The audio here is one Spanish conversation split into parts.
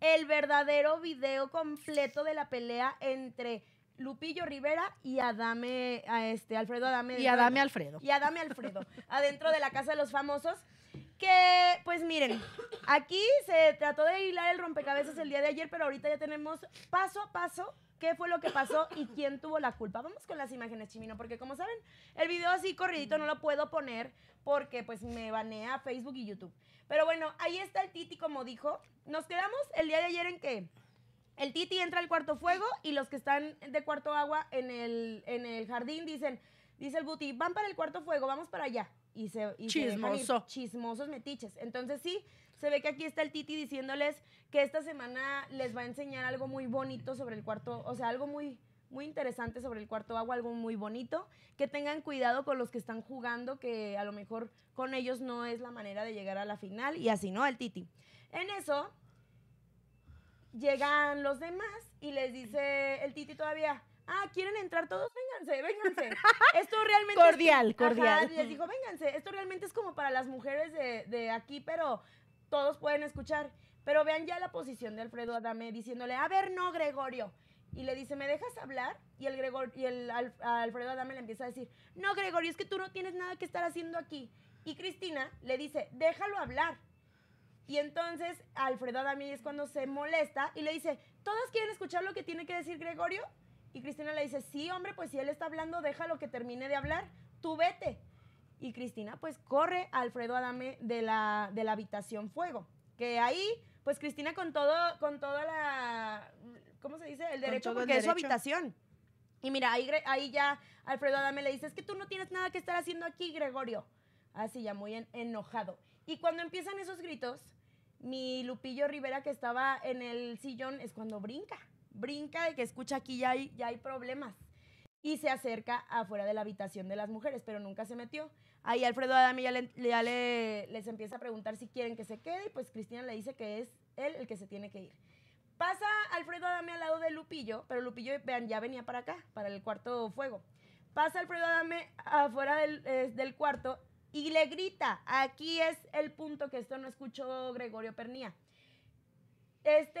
el verdadero video completo de la pelea entre Lupillo Rivera y Adame, a este, Alfredo Adame. Y Adame Alfredo. Y Adame Alfredo, adentro de la Casa de los Famosos. Que, pues miren, aquí se trató de hilar el rompecabezas el día de ayer, pero ahorita ya tenemos paso a paso qué fue lo que pasó y quién tuvo la culpa. Vamos con las imágenes, Chimino, porque como saben, el video así corridito no lo puedo poner porque pues me banea Facebook y YouTube. Pero bueno, ahí está el Titi como dijo. Nos quedamos el día de ayer en que el Titi entra al cuarto fuego y los que están de cuarto agua en el, en el jardín dicen, dice el Buti, van para el cuarto fuego, vamos para allá. Y Chismoso. chismosos metiches. Entonces sí, se ve que aquí está el Titi diciéndoles que esta semana les va a enseñar algo muy bonito sobre el cuarto, o sea, algo muy muy interesante sobre el cuarto agua, algo muy bonito. Que tengan cuidado con los que están jugando, que a lo mejor con ellos no es la manera de llegar a la final y así, ¿no? Al Titi. En eso llegan los demás y les dice el Titi todavía, ah, ¿quieren entrar todos? Vénganse, vénganse. Esto realmente... cordial, es, cordial. Y les dijo, vénganse, esto realmente es como para las mujeres de, de aquí, pero todos pueden escuchar. Pero vean ya la posición de Alfredo Adame diciéndole, a ver, no, Gregorio, y le dice, ¿me dejas hablar? Y el, Gregor, y el Alfredo Adame le empieza a decir, no, Gregorio, es que tú no tienes nada que estar haciendo aquí. Y Cristina le dice, déjalo hablar. Y entonces Alfredo Adame es cuando se molesta y le dice, ¿todos quieren escuchar lo que tiene que decir Gregorio? Y Cristina le dice, sí, hombre, pues si él está hablando, déjalo que termine de hablar, tú vete. Y Cristina pues corre a Alfredo Adame de la, de la habitación fuego, que ahí pues Cristina con todo, con toda la, ¿cómo se dice? El derecho, de su habitación. Y mira, ahí, ya Alfredo Adame le dice, es que tú no tienes nada que estar haciendo aquí, Gregorio. Así ya muy enojado. Y cuando empiezan esos gritos, mi Lupillo Rivera que estaba en el sillón es cuando brinca. Brinca de que escucha aquí ya hay, ya hay problemas. Y se acerca afuera de la habitación de las mujeres, pero nunca se metió. Ahí Alfredo Adame ya, le, les empieza a preguntar si quieren que se quede y pues Cristina le dice que es él el que se tiene que ir. Pasa Alfredo Adame al lado de Lupillo, pero Lupillo, vean, ya venía para acá, para el cuarto fuego. Pasa Alfredo Adame afuera del, cuarto y le grita, aquí es el punto que esto no escuchó Gregorio Pernía. Este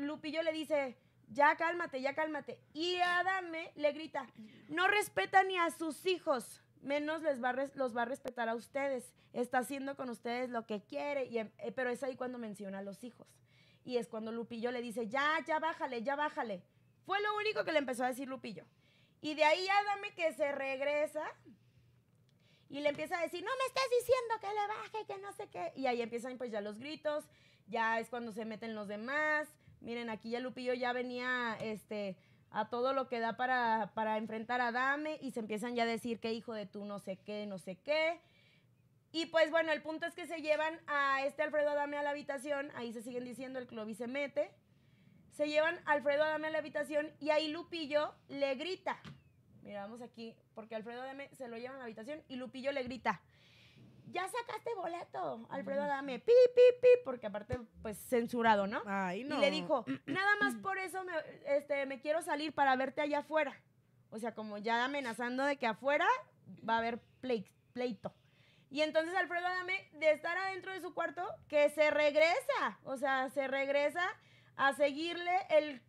Lupillo le dice, ya cálmate, ya cálmate. Y Adame le grita, no respeta ni a sus hijos, menos les va los va a respetar a ustedes. Está haciendo con ustedes lo que quiere, em, eh, pero es ahí cuando menciona a los hijos y es cuando Lupillo le dice, ya, ya bájale, ya bájale. Fue lo único que le empezó a decir Lupillo. Y de ahí Adame que se regresa y le empieza a decir, no me estás diciendo que le baje, que no sé qué. Y ahí empiezan pues ya los gritos, ya es cuando se meten los demás. Miren, aquí ya Lupillo ya venía este, a todo lo que da para, para enfrentar a Dame y se empiezan ya a decir que hijo de tú no sé qué, no sé qué. Y pues bueno, el punto es que se llevan a este Alfredo Adame a la habitación, ahí se siguen diciendo, el Clovis se mete, se llevan Alfredo Adame a la habitación y ahí Lupillo le grita. Mira, vamos aquí, porque Alfredo Adame se lo llevan a la habitación y Lupillo le grita. Ya sacaste boleto, Alfredo Adame, pi, pi, pi, porque aparte, pues, censurado, ¿no? Ay, no. Y le dijo, nada más por eso este, me quiero salir para verte allá afuera. O sea, como ya amenazando de que afuera va a haber pleito. Y entonces Alfredo Adame, de estar adentro de su cuarto, que se regresa, o sea, se regresa a seguirle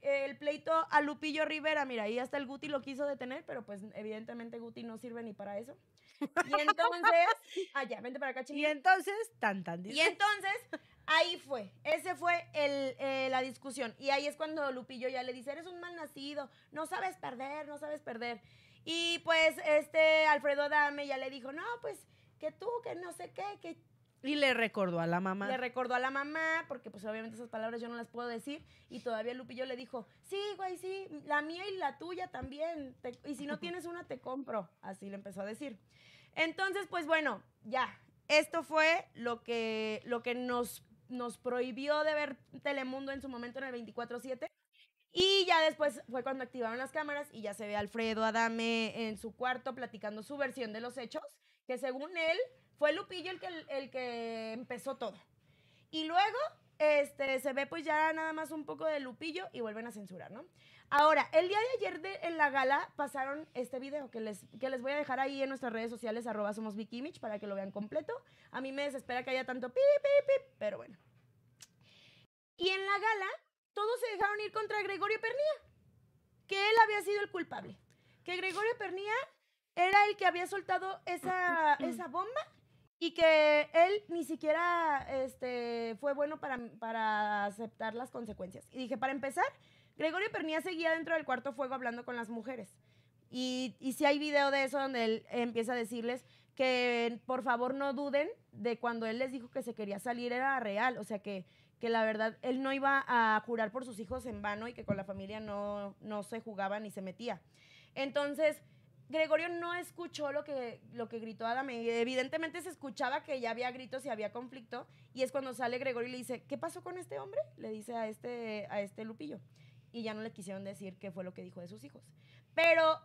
el, pleito a Lupillo Rivera. Mira, ahí hasta el Guti lo quiso detener, pero pues evidentemente Guti no sirve ni para eso. Y entonces, allá, vente para acá, Y entonces, tan, tan. Y entonces, ahí fue, ese fue el, eh, la discusión. Y ahí es cuando Lupillo ya le dice, eres un mal nacido, no sabes perder, no sabes perder. Y pues, este, Alfredo Adame ya le dijo, no, pues que tú, que no sé qué, que... Y le recordó a la mamá. Le recordó a la mamá, porque pues obviamente esas palabras yo no las puedo decir. Y todavía Lupillo le dijo, sí, güey, sí, la mía y la tuya también. y si no tienes una, te compro. Así le empezó a decir. Entonces, pues bueno, ya. Esto fue lo que, lo que nos, nos prohibió de ver Telemundo en su momento en el 24-7. Y ya después fue cuando activaron las cámaras y ya se ve a Alfredo Adame en su cuarto platicando su versión de los hechos que según él fue Lupillo el que, el que empezó todo. Y luego este, se ve pues ya nada más un poco de Lupillo y vuelven a censurar, ¿no? Ahora, el día de ayer en la gala pasaron este video que les, les voy a dejar ahí en nuestras redes sociales, arroba para que lo vean completo. A mí me desespera que haya tanto pip, pip, pero bueno. Y en la gala, todos se dejaron ir contra Gregorio Pernía, que él había sido el culpable. Que Gregorio Pernía era el que había soltado esa, bomba y que él ni siquiera este, fue bueno para, aceptar las consecuencias. Y dije, para empezar, Gregorio Pernía seguía dentro del cuarto fuego hablando con las mujeres. Y, si hay video de eso donde él empieza a decirles que por favor no duden de cuando él les dijo que se quería salir era real, o sea que, que la verdad él no iba a jurar por sus hijos en vano y que con la familia no, no se jugaba ni se metía. Entonces, Gregorio no escuchó lo que, lo que gritó Adame. Evidentemente se escuchaba que ya había gritos y había conflicto. Y es cuando sale Gregorio y le dice, ¿qué pasó con este hombre? Le dice a este, a este Lupillo. Y ya no le quisieron decir qué fue lo que dijo de sus hijos. Pero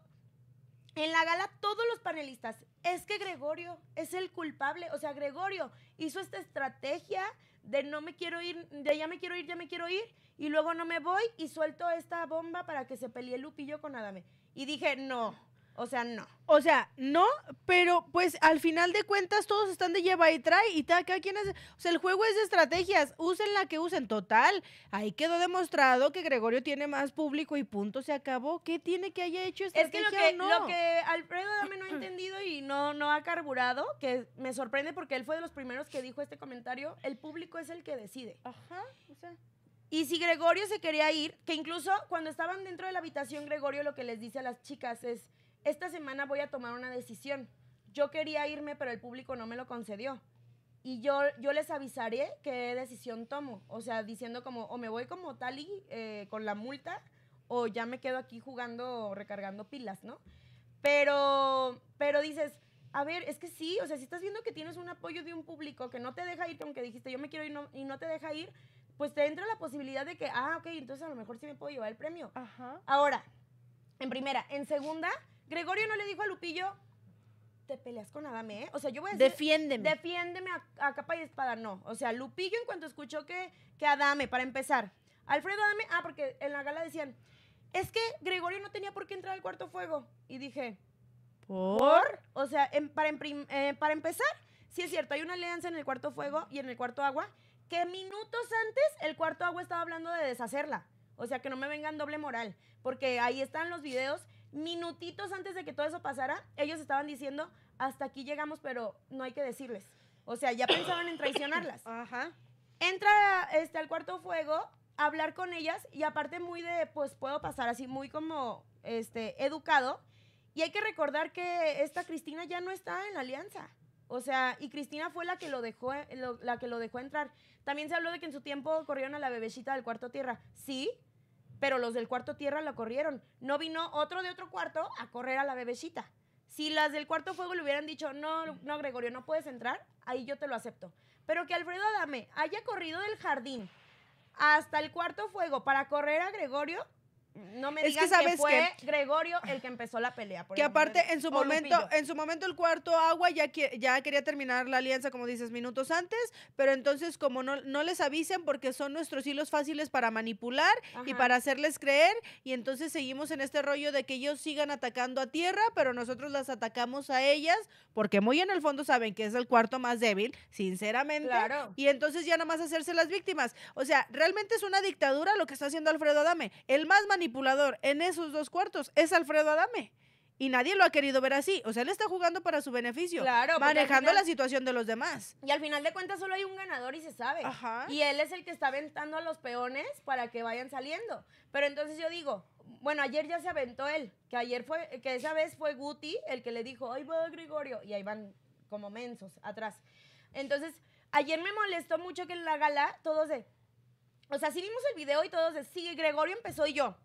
en la gala todos los panelistas, es que Gregorio es el culpable. O sea, Gregorio hizo esta estrategia de no me quiero ir, de ya me quiero ir, ya me quiero ir. Y luego no me voy y suelto esta bomba para que se pelee Lupillo con Adame. Y dije, no o sea, no. O sea, no, pero pues al final de cuentas todos están de lleva y trae y tal, cada quien hace... O sea, el juego es de estrategias, usen la que usen, total. Ahí quedó demostrado que Gregorio tiene más público y punto, se acabó. ¿Qué tiene que haya hecho estrategia es que lo que, lo que Alfredo no ha entendido y no, no ha carburado, que me sorprende porque él fue de los primeros que dijo este comentario, el público es el que decide. Ajá, o sea... Y si Gregorio se quería ir, que incluso cuando estaban dentro de la habitación, Gregorio lo que les dice a las chicas es, esta semana voy a tomar una decisión. Yo quería irme, pero el público no me lo concedió. Y yo, yo les avisaré qué decisión tomo. O sea, diciendo como, o me voy como tal y eh, con la multa, o ya me quedo aquí jugando, o recargando pilas, ¿no? Pero, pero dices, a ver, es que sí, o sea, si estás viendo que tienes un apoyo de un público que no te deja ir, aunque dijiste yo me quiero ir y no te deja ir, pues te entra la posibilidad de que, ah, ok, entonces a lo mejor sí me puedo llevar el premio. Ajá. Ahora, en primera. En segunda, Gregorio no le dijo a Lupillo, te peleas con Adame, ¿eh? O sea, yo voy a decir... Defiéndeme. Defiéndeme a, capa y espada, no. O sea, Lupillo en cuanto escuchó que, que Adame, para empezar. Alfredo Adame, ah, porque en la gala decían, es que Gregorio no tenía por qué entrar al cuarto fuego. Y dije, ¿por? O sea, para, eh, para empezar, sí es cierto, hay una alianza en el cuarto fuego y en el cuarto agua, que minutos antes el cuarto agua estaba hablando de deshacerla. O sea, que no me vengan doble moral, porque ahí están los videos minutitos antes de que todo eso pasara, ellos estaban diciendo, hasta aquí llegamos, pero no hay que decirles. O sea, ya pensaban en traicionarlas. Ajá. Entra este, al cuarto fuego, hablar con ellas y aparte muy de, pues puedo pasar así, muy como este, educado. Y hay que recordar que esta Cristina ya no está en la alianza. O sea, y Cristina fue la que lo dejó, la que lo dejó entrar. También se habló de que en su tiempo corrieron a la bebecita del cuarto tierra. Sí, pero los del cuarto tierra la corrieron. No vino otro de otro cuarto a correr a la bebecita. Si las del cuarto fuego le hubieran dicho, no, no, Gregorio, no puedes entrar, ahí yo te lo acepto. Pero que Alfredo Adame haya corrido del jardín hasta el cuarto fuego para correr a Gregorio, no me digas que, sabes fue Gregorio el que empezó la pelea. que aparte en su momento, en su momento el cuarto agua ya, ya quería terminar la alianza, como dices, minutos antes, pero entonces como no, les avisen porque son nuestros hilos fáciles para manipular y para hacerles creer, y entonces seguimos en este rollo de que ellos sigan atacando a tierra, pero nosotros las atacamos a ellas, porque muy en el fondo saben que es el cuarto más débil, sinceramente. Y entonces ya nada más hacerse las víctimas. O sea, realmente es una dictadura lo que está haciendo Alfredo Adame. El más manipulador en esos dos cuartos es Alfredo Adame. Y nadie lo ha querido ver así. O sea, él está jugando para su beneficio. manejando la situación de los demás. Y al final de cuentas solo hay un ganador y se sabe. Y él es el que está aventando a los peones para que vayan saliendo. Pero entonces yo digo, bueno, ayer ya se aventó él. Que ayer fue, que esa vez fue Guti el que le dijo, ay, va Gregorio. Y ahí van como mensos atrás. Entonces, ayer me molestó mucho que en la gala todos de. O sea, sí vimos el video y todos de, sí, Gregorio empezó y yo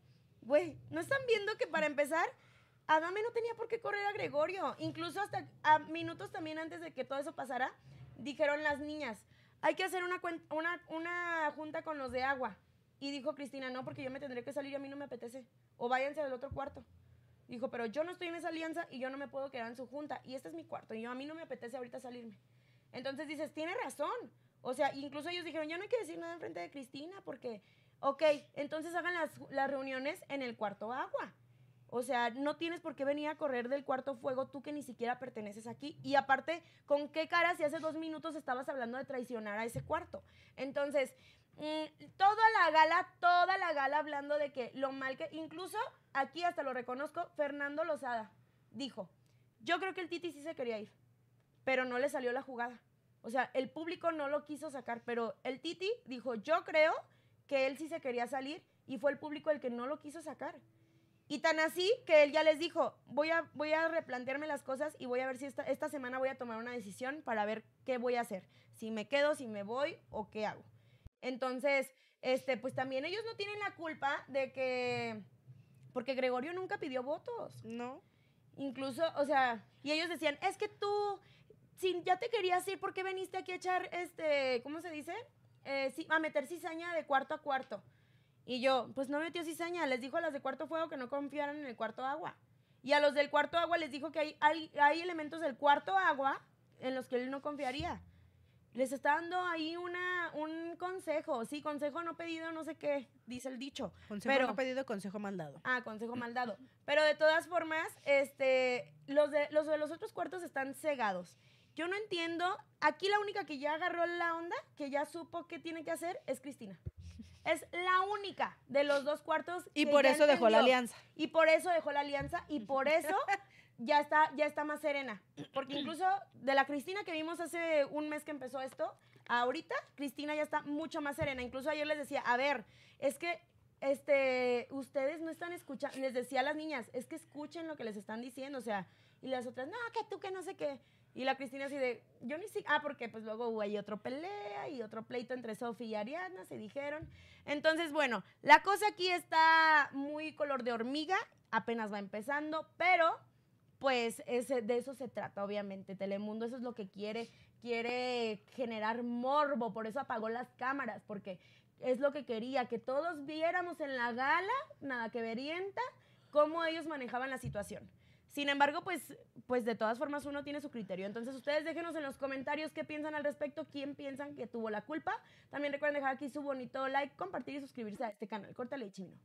güey, ¿no están viendo que para empezar, Adame no tenía por qué correr a Gregorio? Incluso hasta a minutos también antes de que todo eso pasara, dijeron las niñas, hay que hacer una, una, una junta con los de agua. Y dijo Cristina, no, porque yo me tendré que salir y a mí no me apetece. O váyanse al otro cuarto. Dijo, pero yo no estoy en esa alianza y yo no me puedo quedar en su junta. Y este es mi cuarto y yo, a mí no me apetece ahorita salirme. Entonces dices, tiene razón. O sea, incluso ellos dijeron, ya no hay que decir nada enfrente de Cristina porque Ok, entonces hagan las, las reuniones en el cuarto agua. O sea, no tienes por qué venir a correr del cuarto fuego tú que ni siquiera perteneces aquí. Y aparte, ¿con qué cara si hace dos minutos estabas hablando de traicionar a ese cuarto? Entonces, mm, toda la gala, toda la gala hablando de que lo mal que, incluso aquí hasta lo reconozco, Fernando Lozada dijo, yo creo que el Titi sí se quería ir, pero no le salió la jugada. O sea, el público no lo quiso sacar, pero el Titi dijo, yo creo que él sí se quería salir y fue el público el que no lo quiso sacar. Y tan así que él ya les dijo, voy a, voy a replantearme las cosas y voy a ver si esta, esta semana voy a tomar una decisión para ver qué voy a hacer, si me quedo, si me voy o qué hago. Entonces, este, pues también ellos no tienen la culpa de que, porque Gregorio nunca pidió votos. No. Incluso, o sea, y ellos decían, es que tú, si ya te querías ir, ¿por qué veniste aquí a echar, este, ¿cómo se dice? Eh, a meter cizaña de cuarto a cuarto. Y yo, pues no metió cizaña, les dijo a las de cuarto fuego que no confiaran en el cuarto agua. Y a los del cuarto agua les dijo que hay, hay, elementos del cuarto agua en los que él no confiaría. Les está dando ahí una, un consejo, sí, consejo no pedido, no sé qué, dice el dicho. Consejo pero, no pedido, consejo mal dado. Ah, consejo mal dado. Pero de todas formas, este, los de los, de los otros cuartos están cegados. Yo no entiendo. Aquí la única que ya agarró la onda, que ya supo qué tiene que hacer, es Cristina. Es la única de los dos cuartos. Y por eso dejó la alianza. Y por eso dejó la alianza. Y por eso ya está, ya está más serena. Porque incluso de la Cristina que vimos hace un mes que empezó esto, ahorita Cristina ya está mucho más serena. Incluso ayer les decía, a ver, es que este, ustedes no están escuchando, les decía a las niñas, es que escuchen lo que les están diciendo, o sea, y las otras, no, que tú, que no sé qué. Y la Cristina así de, yo ni siquiera, ah, porque pues luego hubo ahí otro pelea y otro pleito entre Sofía y Ariadna, se dijeron. Entonces, bueno, la cosa aquí está muy color de hormiga, apenas va empezando, pero pues ese, de eso se trata, obviamente. Telemundo eso es lo que quiere, quiere generar morbo, por eso apagó las cámaras, porque es lo que quería, que todos viéramos en la gala, nada que verienta, cómo ellos manejaban la situación. Sin embargo, pues, pues de todas formas uno tiene su criterio. Entonces ustedes déjenos en los comentarios qué piensan al respecto, quién piensan que tuvo la culpa. También recuerden dejar aquí su bonito like, compartir y suscribirse a este canal. Córtale, chino.